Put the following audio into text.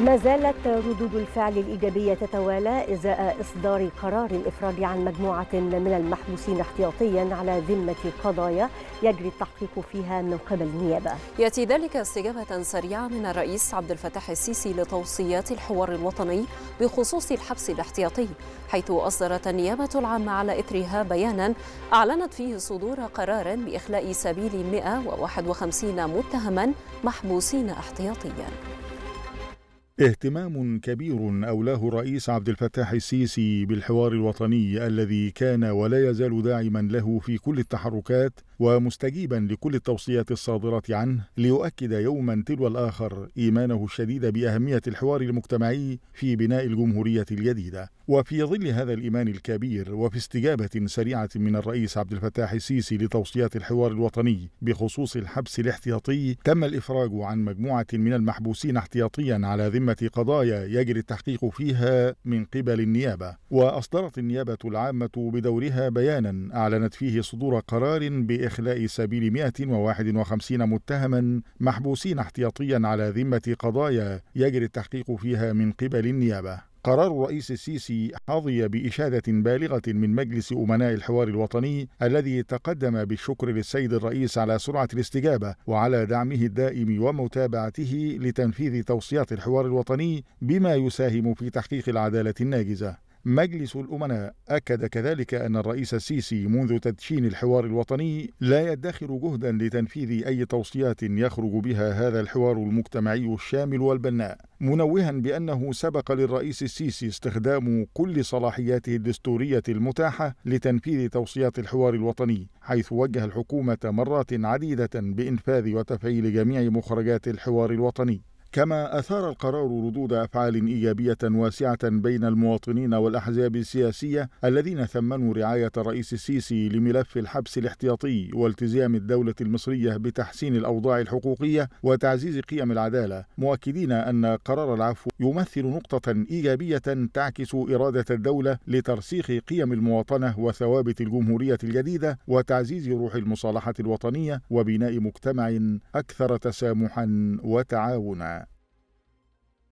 ما زالت ردود الفعل الإيجابية تتوالى إزاء إصدار قرار الإفراج عن مجموعة من المحبوسين احتياطيا على ذمة قضايا يجري التحقيق فيها من قبل النيابة يأتي ذلك استجابة سريعة من الرئيس عبد الفتاح السيسي لتوصيات الحوار الوطني بخصوص الحبس الاحتياطي حيث أصدرت النيابة العامة على إثرها بيانا أعلنت فيه صدور قرار بإخلاء سبيل 151 متهما محبوسين احتياطيا اهتمام كبير أولاه الرئيس عبد الفتاح السيسي بالحوار الوطني الذي كان ولا يزال داعما له في كل التحركات ومستجيبا لكل التوصيات الصادرة عنه ليؤكد يوما تلو الآخر إيمانه الشديد بأهمية الحوار المجتمعي في بناء الجمهورية الجديدة وفي ظل هذا الإيمان الكبير وفي استجابة سريعة من الرئيس عبد الفتاح السيسي لتوصيات الحوار الوطني بخصوص الحبس الاحتياطي تم الإفراج عن مجموعة من المحبوسين احتياطيا على ذمة قضايا يجري التحقيق فيها من قبل النيابة وأصدرت النيابة العامة بدورها بيانا أعلنت فيه صدور قرار بإخلاص إخلاء سبيل 151 متهما محبوسين احتياطيا على ذمة قضايا يجري التحقيق فيها من قبل النيابة قرار الرئيس السيسي حظي بإشادة بالغة من مجلس أمناء الحوار الوطني الذي تقدم بالشكر للسيد الرئيس على سرعة الاستجابة وعلى دعمه الدائم ومتابعته لتنفيذ توصيات الحوار الوطني بما يساهم في تحقيق العدالة الناجزة مجلس الأمناء أكد كذلك أن الرئيس السيسي منذ تدشين الحوار الوطني لا يدخر جهدا لتنفيذ أي توصيات يخرج بها هذا الحوار المجتمعي الشامل والبناء منوها بأنه سبق للرئيس السيسي استخدام كل صلاحياته الدستورية المتاحة لتنفيذ توصيات الحوار الوطني حيث وجه الحكومة مرات عديدة بإنفاذ وتفعيل جميع مخرجات الحوار الوطني كما أثار القرار ردود أفعال إيجابية واسعة بين المواطنين والأحزاب السياسية الذين ثمنوا رعاية الرئيس السيسي لملف الحبس الاحتياطي والتزام الدولة المصرية بتحسين الأوضاع الحقوقية وتعزيز قيم العدالة مؤكدين أن قرار العفو يمثل نقطة إيجابية تعكس إرادة الدولة لترسيخ قيم المواطنة وثوابت الجمهورية الجديدة وتعزيز روح المصالحة الوطنية وبناء مجتمع أكثر تسامحا وتعاونا